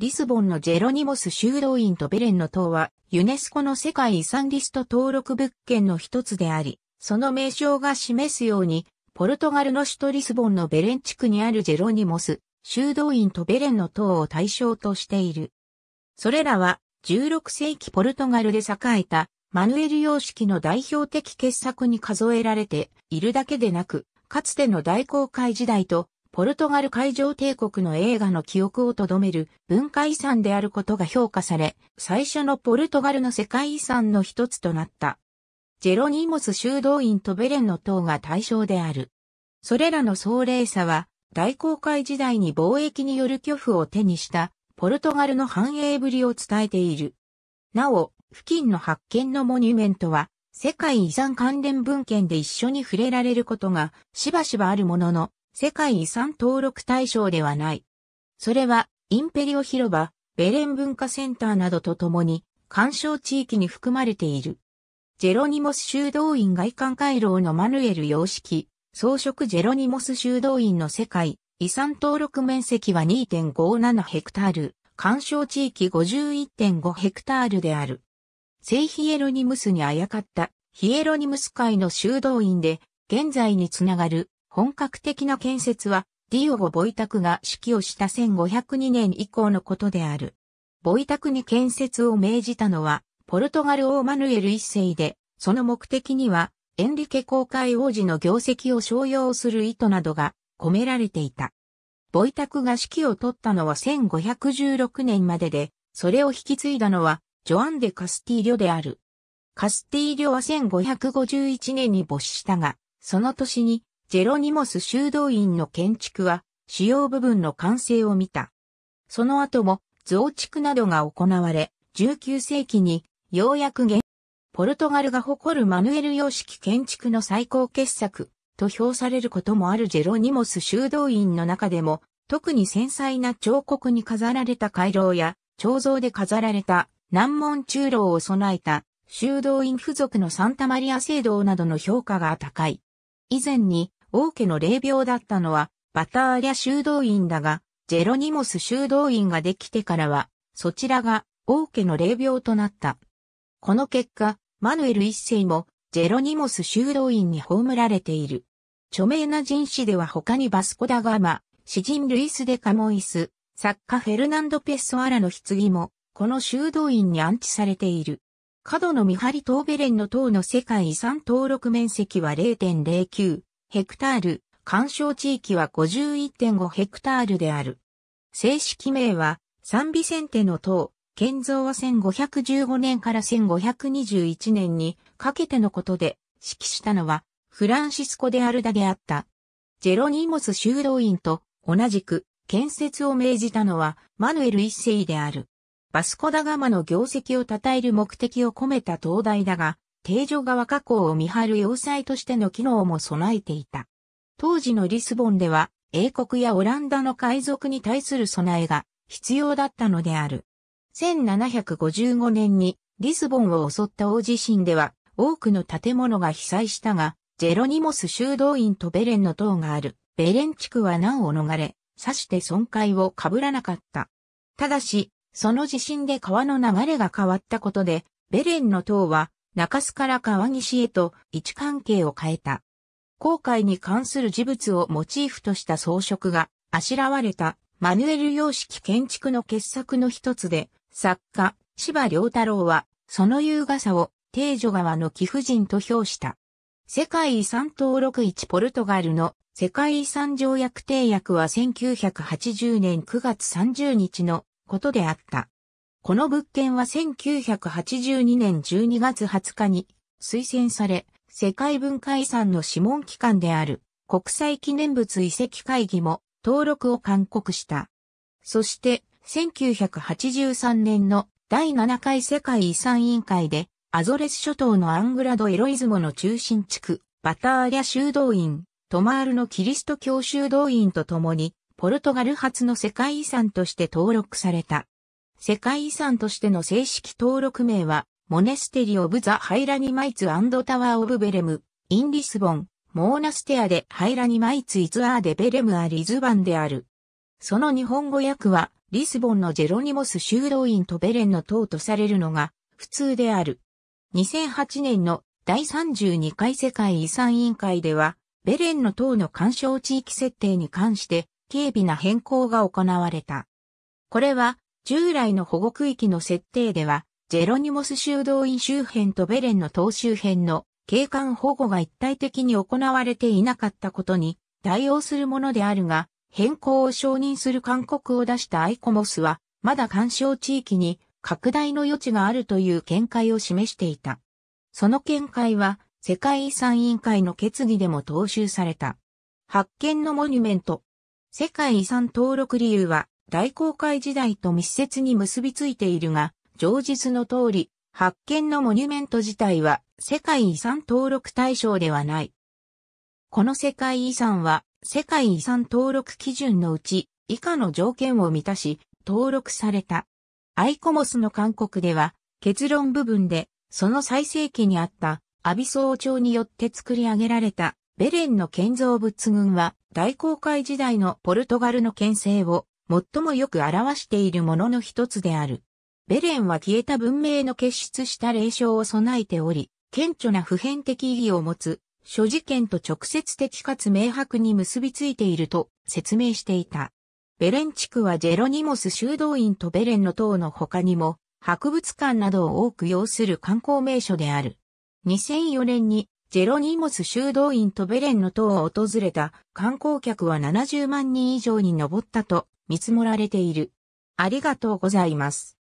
リスボンのジェロニモス修道院とベレンの塔は、ユネスコの世界遺産リスト登録物件の一つであり、その名称が示すように、ポルトガルの首都リスボンのベレン地区にあるジェロニモス、修道院とベレンの塔を対象としている。それらは、16世紀ポルトガルで栄えた、マヌエル様式の代表的傑作に数えられているだけでなく、かつての大航海時代とポルトガル海上帝国の映画の記憶を留める文化遺産であることが評価され、最初のポルトガルの世界遺産の一つとなった。ジェロニーモス修道院とベレンの塔が対象である。それらの壮麗さは、大航海時代に貿易による巨富を手にした、ポルトガルの繁栄ぶりを伝えている。なお、付近の発見のモニュメントは、世界遺産関連文献で一緒に触れられることがしばしばあるものの、世界遺産登録対象ではない。それは、インペリオ広場、ベレン文化センターなどとともに、干渉地域に含まれている。ジェロニモス修道院外観回廊のマヌエル様式、装飾ジェロニモス修道院の世界、遺産登録面積は2.57ヘクタール、干渉地域51.5ヘクタールである。聖ヒエロニムスにあやかったヒエロニムス会の修道院で、現在につながる本格的な建設は、ディオゴ・ボイタクが指揮をした1502年以降のことである。ボイタクに建設を命じたのは、ポルトガル王マヌエル一世で、その目的には、エンリケ公会王子の業績を商用する意図などが込められていた。ボイタクが指揮を取ったのは1516年までで、それを引き継いだのは、ジョアン・デ・カスティーリョである。カスティーリョは1551年に没したが、その年にジェロニモス修道院の建築は主要部分の完成を見た。その後も増築などが行われ、19世紀にようやく現、ポルトガルが誇るマヌエル様式建築の最高傑作と評されることもあるジェロニモス修道院の中でも、特に繊細な彫刻に飾られた回廊や、彫像で飾られた難問中楼を備えた修道院付属のサンタマリア聖堂などの評価が高い。以前に王家の霊廟だったのは、バターリャ修道院だが、ジェロニモス修道院ができてからは、そちらが王家の霊廟となった。この結果、マヌエル一世もジェロニモス修道院に葬られている。著名な人士では他にバスコダガマ、詩人ルイス・デ・カモイス、作家フェルナンド・ペッソアラの棺も、この修道院に安置されている。角の見張りトーベレンの塔の世界遺産登録面積は0.09ヘクタール、干渉地域は51.5ヘクタールである。正式名は、サンビセンテの塔、建造は1515年から1521年にかけてのことで、指揮したのは、フランシスコ・デ・アルダであった。ジェロニーモス修道院と同じく建設を命じたのはマヌエル一世である。バスコダガマの業績を称える目的を込めた灯台だが、定女川河口を見張る要塞としての機能も備えていた。当時のリスボンでは、英国やオランダの海賊に対する備えが必要だったのである。1755年にリスボンを襲った大地震では、多くの建物が被災したが、ジェロニモス修道院とベレンの塔がある、ベレン地区は難を逃れ、さして損壊を被らなかった。ただし、その地震で川の流れが変わったことで、ベレンの塔は中洲から川岸へと位置関係を変えた。航海に関する事物をモチーフとした装飾があしらわれたマヌエル様式建築の傑作の一つで、作家、芝良太郎は、その優雅さを、定女川の貴婦人と評した。世界遺産登録1ポルトガルの世界遺産条約定約は1980年9月30日のことであった。この物件は1982年12月20日に推薦され、世界文化遺産の諮問機関である国際記念物遺跡会議も登録を勧告した。そして、1983年の第7回世界遺産委員会で、アゾレス諸島のアングラドエロイズモの中心地区、バターリャ修道院、トマールのキリスト教修道院とともに、ポルトガル発の世界遺産として登録された。世界遺産としての正式登録名は、モネステリ・オブ・ザ・ハイラニマイツ・アンド・タワー・オブ・ベレム、イン・リスボン、モーナステアでハイラニマイツ・イズ・アー・デ・ベレム・ア・リズバンである。その日本語訳は、リスボンのジェロニモス修道院とベレンの塔とされるのが、普通である。2008年の第32回世界遺産委員会では、ベレンの塔の干渉地域設定に関して、軽微な変更が行われた。これは、従来の保護区域の設定では、ジェロニモス修道院周辺とベレンの島周辺の景観保護が一体的に行われていなかったことに対応するものであるが、変更を承認する勧告を出したアイコモスは、まだ干渉地域に拡大の余地があるという見解を示していた。その見解は、世界遺産委員会の決議でも踏襲された。発見のモニュメント。世界遺産登録理由は、大航海時代と密接に結びついているが、上述の通り、発見のモニュメント自体は世界遺産登録対象ではない。この世界遺産は世界遺産登録基準のうち以下の条件を満たし登録された。アイコモスの勧告では結論部分でその最盛期にあったアビソ王朝によって作り上げられたベレンの建造物群は大航海時代のポルトガルの建成を最もよく表しているものの一つである。ベレンは消えた文明の結出した霊障を備えており、顕著な普遍的意義を持つ、諸事件と直接的かつ明白に結びついていると説明していた。ベレン地区はジェロニモス修道院とベレンの塔の他にも、博物館などを多く要する観光名所である。2004年にジェロニモス修道院とベレンの塔を訪れた観光客は70万人以上に上ったと見積もられている。ありがとうございます。